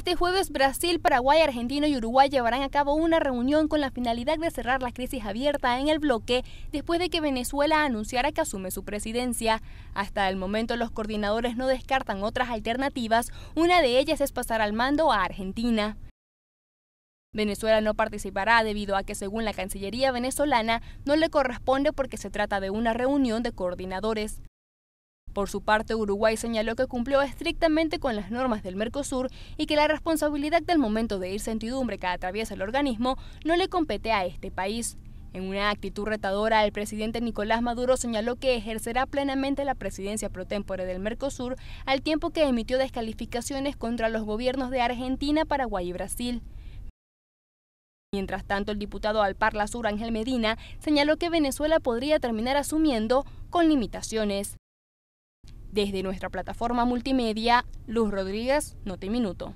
Este jueves Brasil, Paraguay, Argentina y Uruguay llevarán a cabo una reunión con la finalidad de cerrar la crisis abierta en el bloque después de que Venezuela anunciara que asume su presidencia. Hasta el momento los coordinadores no descartan otras alternativas, una de ellas es pasar al mando a Argentina. Venezuela no participará debido a que según la Cancillería venezolana no le corresponde porque se trata de una reunión de coordinadores. Por su parte, Uruguay señaló que cumplió estrictamente con las normas del Mercosur y que la responsabilidad del momento de incertidumbre que atraviesa el organismo no le compete a este país. En una actitud retadora, el presidente Nicolás Maduro señaló que ejercerá plenamente la presidencia pro del Mercosur al tiempo que emitió descalificaciones contra los gobiernos de Argentina, Paraguay y Brasil. Mientras tanto, el diputado al Parla Sur Ángel Medina señaló que Venezuela podría terminar asumiendo con limitaciones. Desde nuestra plataforma multimedia, Luz Rodríguez, Noti Minuto.